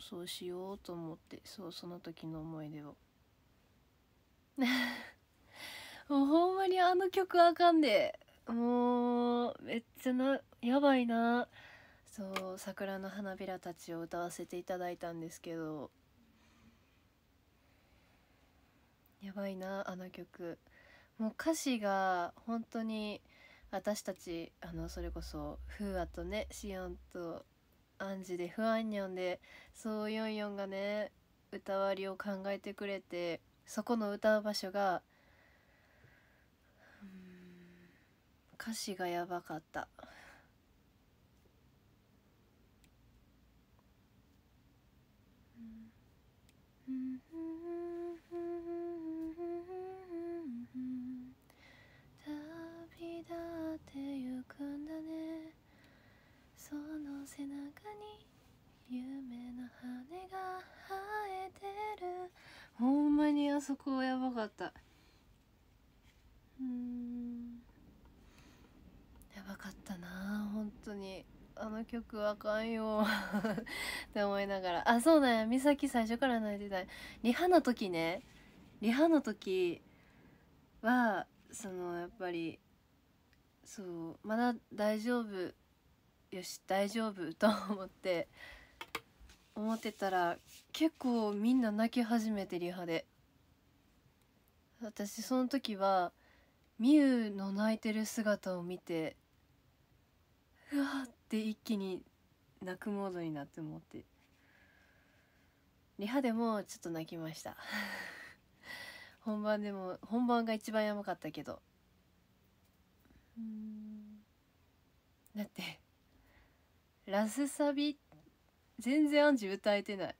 そうしようと思ってそうその時の思い出を もうほんまにあの曲あかんでもうめっちゃなやばいなそう桜の花びらたちを歌わせていただいたんですけどやばいなあの曲もう歌詞が本当に私たちあのそれこそフーアとねシアンとアンジで不安にょんでそうヨンヨンがね歌わりを考えてくれてそこの歌う場所が歌詞がやばかった。うんうんそこはやばかったうんやばかったな本当にあの曲あかんよ って思いながらあそうだよ美咲最初から泣いてたリハの時ねリハの時はそのやっぱりそうまだ大丈夫よし大丈夫と思って思ってたら結構みんな泣き始めてリハで私その時はュウの泣いてる姿を見てうわーって一気に泣くモードになって思ってリハでもちょっと泣きました 本番でも本番が一番やばかったけどだってラスサビ全然アンジ歌えてない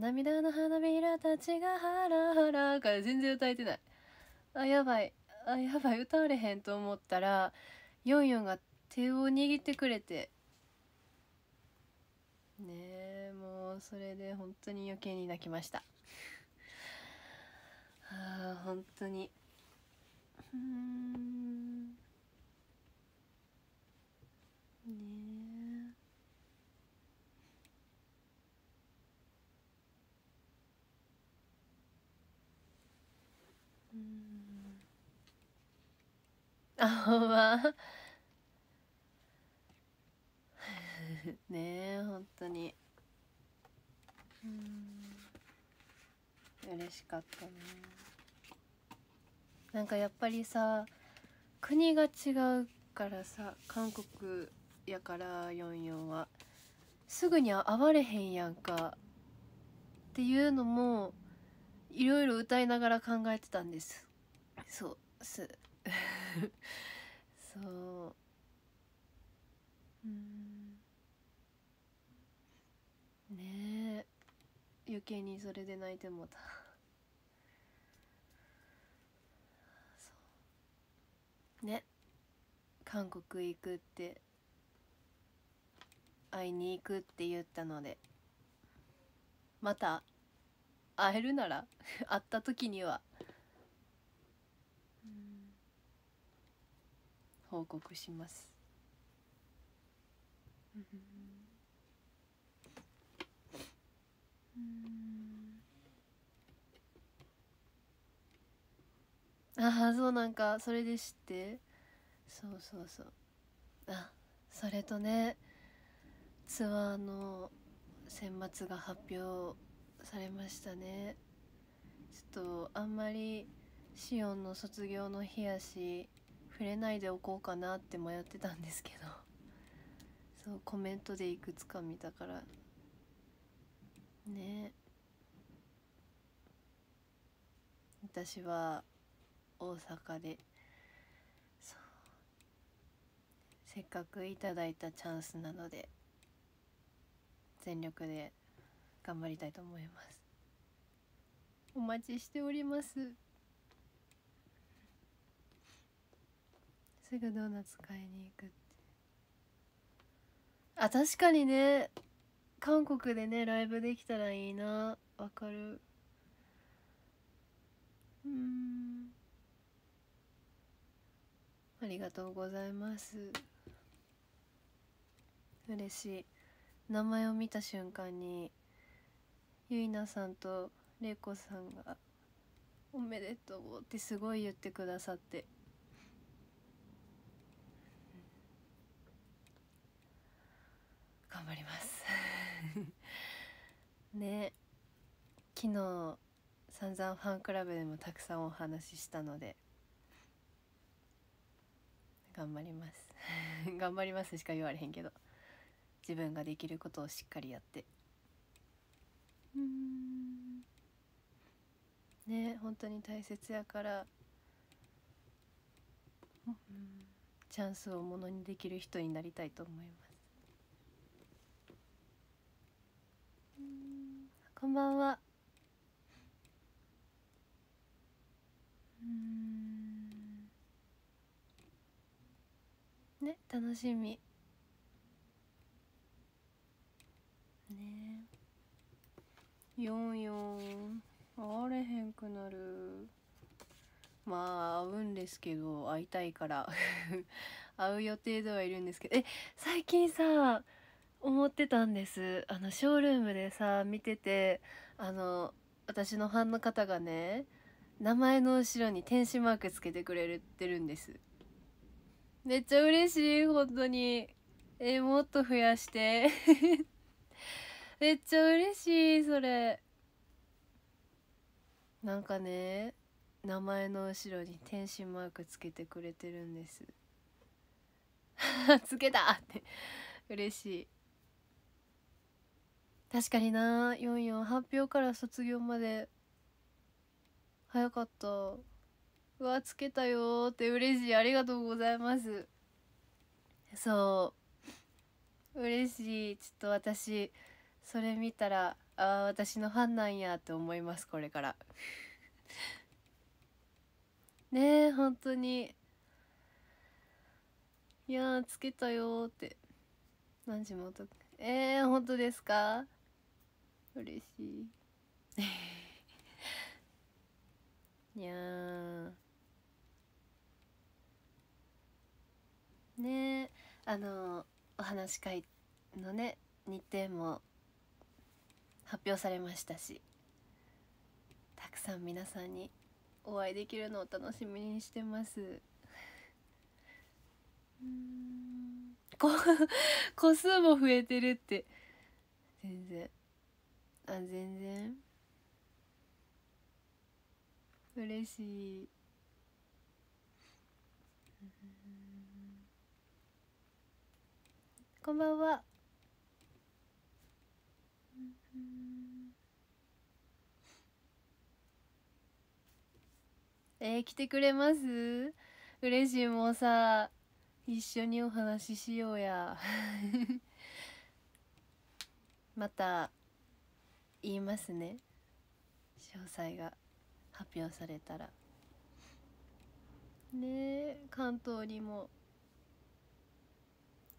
涙の花びらたちがハラハラから全然歌えてないあやばいあやばい歌われへんと思ったらヨンヨンが手を握ってくれてねえもうそれで本当に余計に泣きましたああ本当にうんねえあほんまねえ本当にうん嬉しかったねなんかやっぱりさ国が違うからさ韓国やから44はすぐに会われへんやんかっていうのもいろいろ歌いながら考えてたんですそうすそううんねえ余計にそれで泣いてもたそうね韓国行くって会いに行くって言ったのでまた会えるなら会った時には報告します。うん、あそうなんかそれで知ってそうそうそうあそれとねツアーの選抜が発表されましたねちょっとあんまりシオンの卒業の日やし触れないでおこうかなって迷ってたんですけどそうコメントでいくつか見たからね私は大阪でせっかくいただいたチャンスなので全力で頑張りたいと思いますお待ちしておりますすぐドーナツ買いに行くってあ確かにね韓国でねライブできたらいいなわかるうんありがとうございます嬉しい名前を見た瞬間にゆいなさんとれいこさんが「おめでとう」ってすごい言ってくださって。昨日散々ファンクラブでもたくさんお話ししたので頑張ります 頑張りますしか言われへんけど自分ができることをしっかりやってうんね本当に大切やからチャンスをものにできる人になりたいと思いますこんばんはうんね楽しみねよんよ会われへんくなるまあ会うんですけど会いたいから 会う予定ではいるんですけどえ最近さ思ってたんですあのショールームでさ見ててあの私のファンの方がね名前の後ろに天使マークつけてくれるてるんですめっちゃ嬉しい本当にえもっと増やしてめっちゃ嬉しいそれなんかね名前の後ろに天使マークつけてくれてるんです つけたって嬉しい確かにな44発表から卒業まで早かったうわつけたよって嬉しいありがとうございますそう嬉しいちょっと私それ見たらああ私のファンなんやって思いますこれから ねえ本当にいやつけたよって何時もとえー、本当ですか嬉しいにゃーねあのお話し会のね日程も発表されましたしたくさん皆さんにお会いできるのを楽しみにしてますうん 個数も増えてるって全然あ全然嬉しいこんばんはえー、来てくれます嬉しいもうさ一緒にお話ししようや また言いますね詳細が。発表されたらね関東にも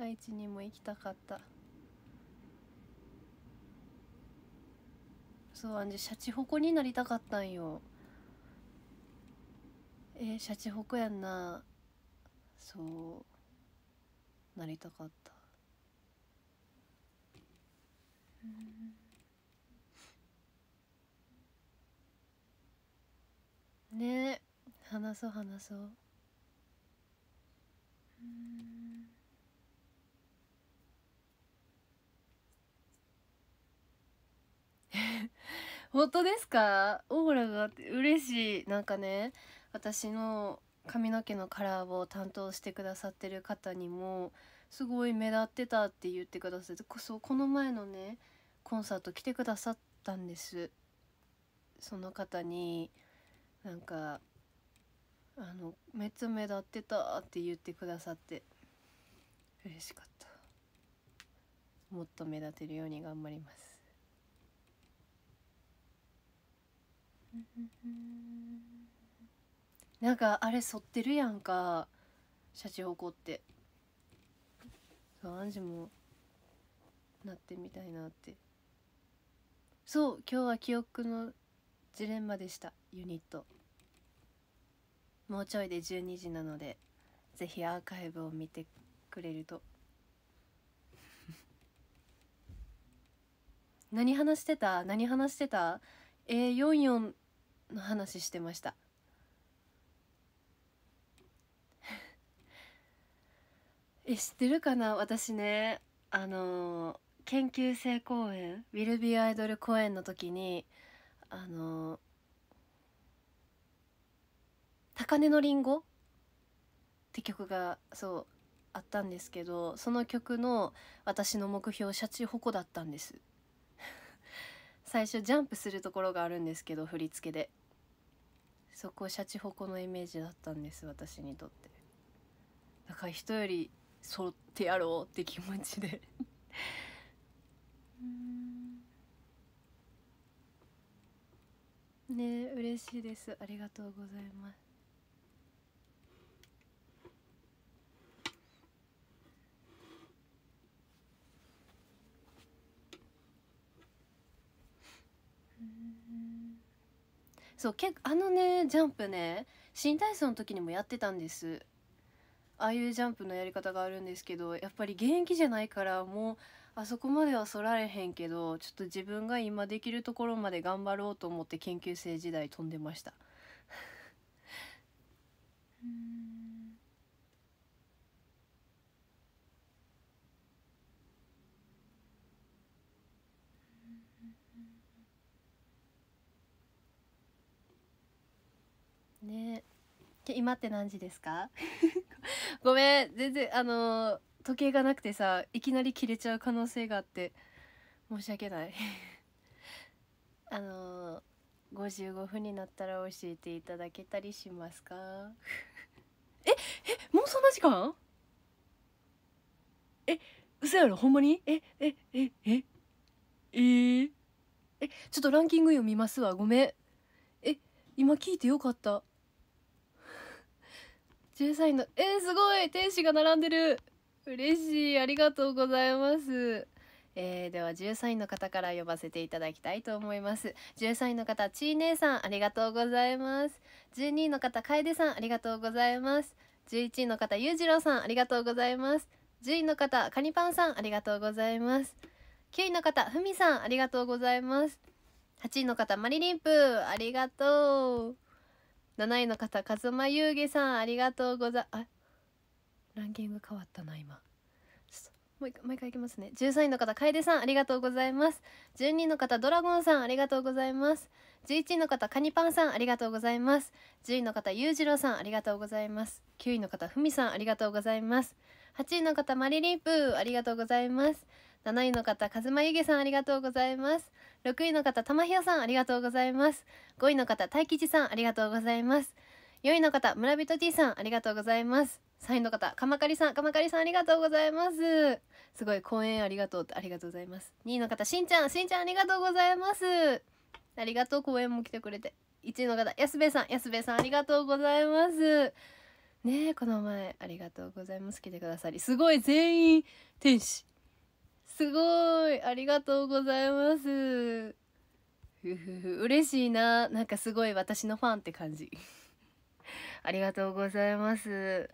愛知にも行きたかったそうあんじシャチホコになりたかったんよえー、シャチホコやんなそうなりたかったうん話そう話そうう 本当ですかオーラがあって嬉しいなんかね私の髪の毛のカラーを担当してくださってる方にもすごい目立ってたって言ってくださってそこの前のねコンサート来てくださったんですその方になんかあのめっちゃ目立ってたって言ってくださって嬉しかったもっと目立てるように頑張りますなんかあれ剃ってるやんかシャチホコってそうアンジもなってみたいなってそう今日は記憶のジレンマでしたユニットもうちょいで12時なのでぜひアーカイブを見てくれると 何話してた何話してたえ44の話してました え知ってるかな私ねあのー、研究生公演「ウィルビーアイドル公演の時にあのー「高嶺のりんご」って曲がそうあったんですけどその曲の私の目標シャチホコだったんです 最初ジャンプするところがあるんですけど振り付けでそこシャチホコのイメージだったんです私にとってだから人よりそってやろうって気持ちでね嬉しいですありがとうございますそう結あのねジャンプね新体操の時にもやってたんですああいうジャンプのやり方があるんですけどやっぱり現役じゃないからもうあそこまではそられへんけどちょっと自分が今できるところまで頑張ろうと思って研究生時代飛んでましたうんね今って何時ですか ごめん全然あのー、時計がなくてさいきなり切れちゃう可能性があって申し訳ない あのー、55分になったら教えていただけたりしますか ええもうそんな時間え嘘やろほんまにえええええええちょっとランキング読みますわごめんえ今聞いてよかった13位のえー、すごい天使が並んでる嬉しいありがとうございますえー、では13位の方から呼ばせていただきたいと思います13位の方ちー姉さんありがとうございます12位の方楓さんありがとうございます11位の方ゆうじろうさんありがとうございます10位の方かにぱんさんありがとうございます9位の方ふみさんありがとうございます8位の方まりりんぷありがとう7位の方、かずまゆうげさん、ありがとうござ、あ、ランキング変わったな、今。もう一回、毎回いきますね。13位の方、楓さん、ありがとうございます。12位の方、ドラゴンさん、ありがとうございます。11位の方、カニパンさん、ありがとうございます。10位の方、ゆうじろうさん、ありがとうございます。9位の方、ふみさん、ありがとうございます。8位の方、マリリンプー、ありがとうございます。7位の方、かずまゆげさんありがとうございます。6位の方、たまひよさんありがとうございます。5位の方、たいきちさんありがとうございます。4位の方、村人 T さんありがとうございます。3位の方、かまかりさん、かまかりさんありがとうございます。すごい、講演ありがとうありがとうございます。2位の方、しんちゃん、しんちゃんありがとうございます。ありがとう、講演も来てくれて。1位の方、やすべさん、やすべさんありがとうございます。ねえ、この前ありがとうございます。来てくださり。すごい、全員天使。すごいありがとうございます嬉しいななんかすごい私のファンって感じ ありがとうございます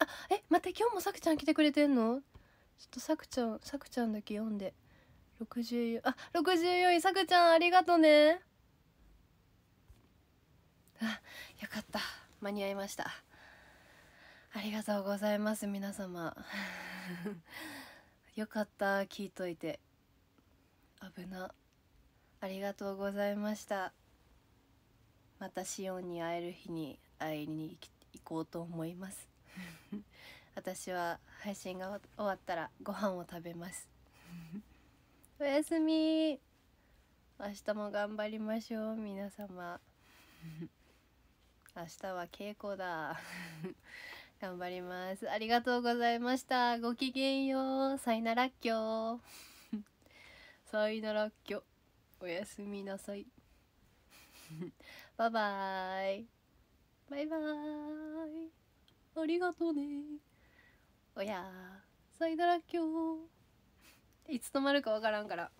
あえ待って今日もさくちゃん来てくれてんのちょっとさくちゃんさくちゃんだけ読んで64あ六64位さくちゃんありがとねあよかった間に合いましたありがとうございます皆様よかった聞いといて危なありがとうございましたまたシオンに会える日に会いに行こうと思います 私は配信が終わったらご飯を食べますおやすみ明日も頑張りましょう皆様 明日は稽古だ頑張りますありがとうございましたごきげんようさいならっきょさいならっきょおやすみなさい バイバイバイバイありがとうねおやさいならっきょいつ止まるかわからんから